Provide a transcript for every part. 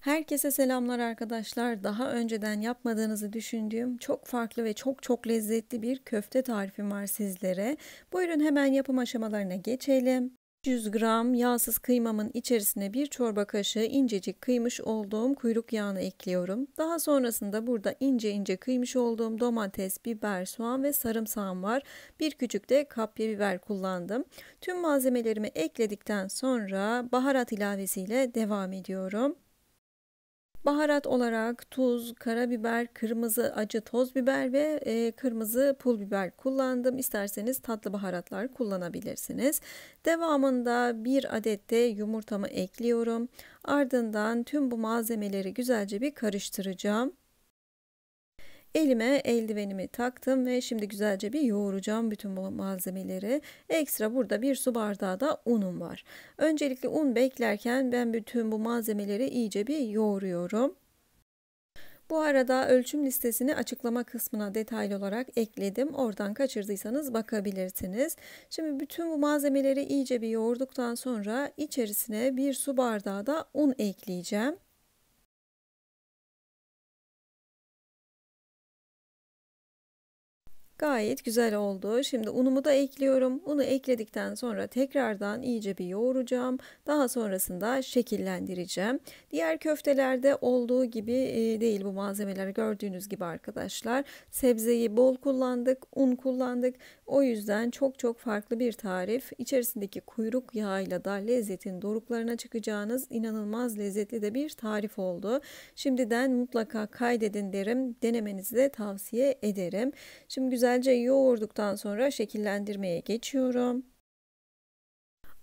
Herkese selamlar arkadaşlar. Daha önceden yapmadığınızı düşündüğüm çok farklı ve çok çok lezzetli bir köfte tarifim var sizlere. Buyurun hemen yapım aşamalarına geçelim. 100 gram yağsız kıymamın içerisine bir çorba kaşığı incecik kıymış olduğum kuyruk yağını ekliyorum. Daha sonrasında burada ince ince kıymış olduğum domates, biber, soğan ve sarımsağım var. Bir küçük de kapya biber kullandım. Tüm malzemelerimi ekledikten sonra baharat ilavesiyle devam ediyorum. Baharat olarak tuz, karabiber, kırmızı acı toz biber ve e, kırmızı pul biber kullandım. İsterseniz tatlı baharatlar kullanabilirsiniz. Devamında bir adet de yumurtamı ekliyorum. Ardından tüm bu malzemeleri güzelce bir karıştıracağım. Elime eldivenimi taktım ve şimdi güzelce bir yoğuracağım bütün bu malzemeleri. Ekstra burada bir su bardağı da unum var. Öncelikle un beklerken ben bütün bu malzemeleri iyice bir yoğuruyorum. Bu arada ölçüm listesini açıklama kısmına detaylı olarak ekledim. Oradan kaçırdıysanız bakabilirsiniz. Şimdi bütün bu malzemeleri iyice bir yoğurduktan sonra içerisine bir su bardağı da un ekleyeceğim. Gayet güzel oldu. Şimdi unumu da ekliyorum. Unu ekledikten sonra tekrardan iyice bir yoğuracağım. Daha sonrasında şekillendireceğim. Diğer köftelerde olduğu gibi e, değil bu malzemeler gördüğünüz gibi arkadaşlar. Sebzeyi bol kullandık, un kullandık. O yüzden çok çok farklı bir tarif. İçerisindeki kuyruk yağıyla da lezzetin doruklarına çıkacağınız inanılmaz lezzetli de bir tarif oldu. Şimdiden mutlaka kaydedin derim. Denemenizi de tavsiye ederim. Şimdi güzel Güzelce yoğurduktan sonra şekillendirmeye geçiyorum.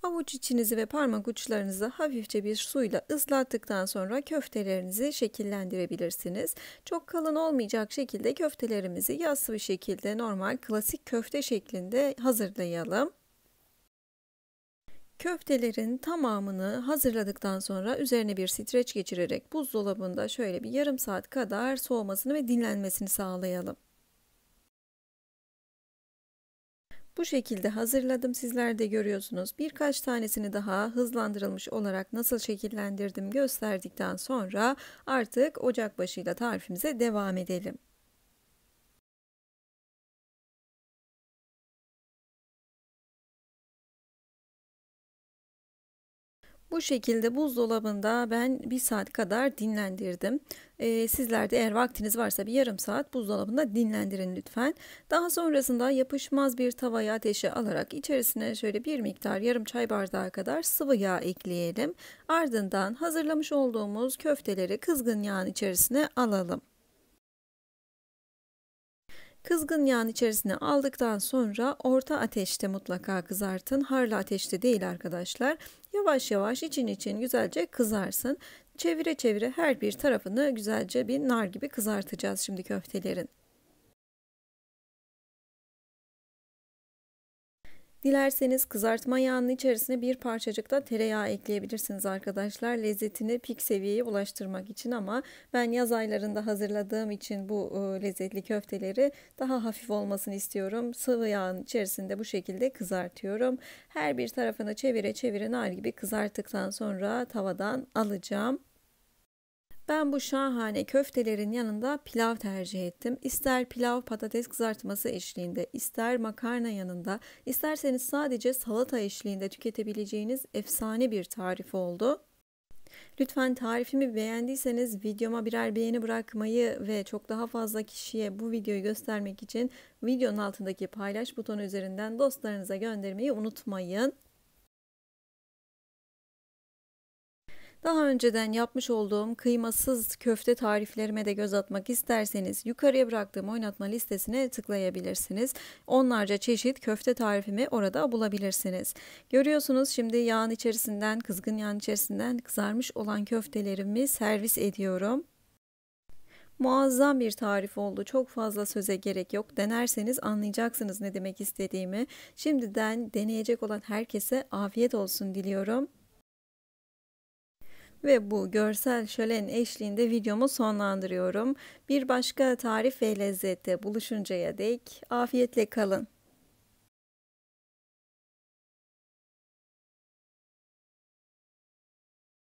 Avuç içinizi ve parmak uçlarınızı hafifçe bir suyla ıslattıktan sonra köftelerinizi şekillendirebilirsiniz. Çok kalın olmayacak şekilde köftelerimizi yassı bir şekilde normal klasik köfte şeklinde hazırlayalım. Köftelerin tamamını hazırladıktan sonra üzerine bir streç geçirerek buzdolabında şöyle bir yarım saat kadar soğumasını ve dinlenmesini sağlayalım. Bu şekilde hazırladım. Sizler de görüyorsunuz. Birkaç tanesini daha hızlandırılmış olarak nasıl şekillendirdim gösterdikten sonra artık ocak başıyla tarifimize devam edelim. Bu şekilde buzdolabında ben bir saat kadar dinlendirdim. Ee, sizler de eğer vaktiniz varsa bir yarım saat buzdolabında dinlendirin lütfen. Daha sonrasında yapışmaz bir tavaya ateşe alarak içerisine şöyle bir miktar yarım çay bardağı kadar sıvı yağ ekleyelim. Ardından hazırlamış olduğumuz köfteleri kızgın yağın içerisine alalım. Kızgın yağın içerisine aldıktan sonra orta ateşte mutlaka kızartın. Harlı ateşte değil arkadaşlar. Yavaş yavaş için için güzelce kızarsın. Çevire çevire her bir tarafını güzelce bir nar gibi kızartacağız şimdi köftelerin. Dilerseniz kızartma yağının içerisine bir parçacık da tereyağı ekleyebilirsiniz arkadaşlar. Lezzetini pik seviyeye ulaştırmak için ama ben yaz aylarında hazırladığım için bu e, lezzetli köfteleri daha hafif olmasını istiyorum. Sıvı yağın içerisinde bu şekilde kızartıyorum. Her bir tarafını çevire çevire nar gibi kızarttıktan sonra tavadan alacağım. Ben bu şahane köftelerin yanında pilav tercih ettim. İster pilav patates kızartması eşliğinde, ister makarna yanında, isterseniz sadece salata eşliğinde tüketebileceğiniz efsane bir tarif oldu. Lütfen tarifimi beğendiyseniz videoma birer beğeni bırakmayı ve çok daha fazla kişiye bu videoyu göstermek için videonun altındaki paylaş butonu üzerinden dostlarınıza göndermeyi unutmayın. Daha önceden yapmış olduğum kıymasız köfte tariflerime de göz atmak isterseniz yukarıya bıraktığım oynatma listesine tıklayabilirsiniz. Onlarca çeşit köfte tarifimi orada bulabilirsiniz. Görüyorsunuz şimdi yağın içerisinden kızgın yağın içerisinden kızarmış olan köftelerimi servis ediyorum. Muazzam bir tarif oldu. Çok fazla söze gerek yok. Denerseniz anlayacaksınız ne demek istediğimi. Şimdiden deneyecek olan herkese afiyet olsun diliyorum. Ve bu görsel şölen eşliğinde videomu sonlandırıyorum. Bir başka tarif ve lezzette buluşuncaya dek afiyetle kalın.